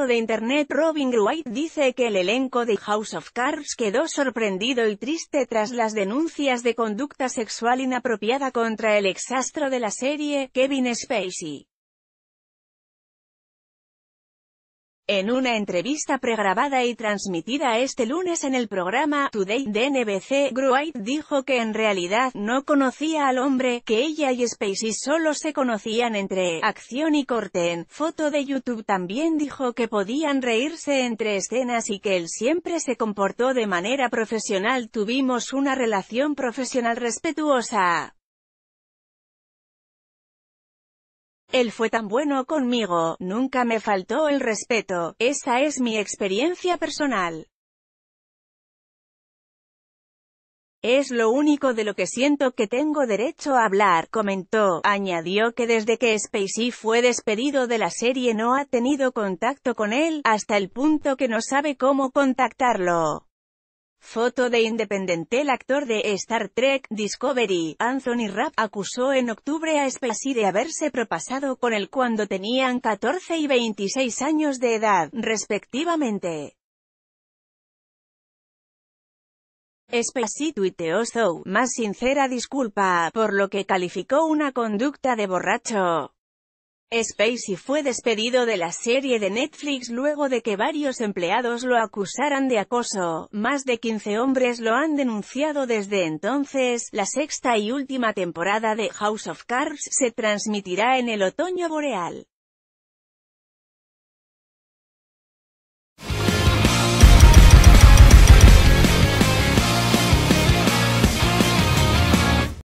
de Internet Robin White dice que el elenco de House of Cards quedó sorprendido y triste tras las denuncias de conducta sexual inapropiada contra el exastro de la serie, Kevin Spacey. En una entrevista pregrabada y transmitida este lunes en el programa Today de NBC, Gruite dijo que en realidad no conocía al hombre, que ella y Spacey solo se conocían entre acción y corte en foto de YouTube. También dijo que podían reírse entre escenas y que él siempre se comportó de manera profesional. Tuvimos una relación profesional respetuosa. Él fue tan bueno conmigo, nunca me faltó el respeto, esa es mi experiencia personal. Es lo único de lo que siento que tengo derecho a hablar, comentó. Añadió que desde que Spacey fue despedido de la serie no ha tenido contacto con él, hasta el punto que no sabe cómo contactarlo. Foto de Independent El actor de Star Trek Discovery, Anthony Rapp, acusó en octubre a Spacey de haberse propasado con él cuando tenían 14 y 26 años de edad, respectivamente. Spacey tuiteó más sincera disculpa, por lo que calificó una conducta de borracho. Spacey fue despedido de la serie de Netflix luego de que varios empleados lo acusaran de acoso, más de 15 hombres lo han denunciado desde entonces, la sexta y última temporada de House of Cards se transmitirá en el otoño boreal.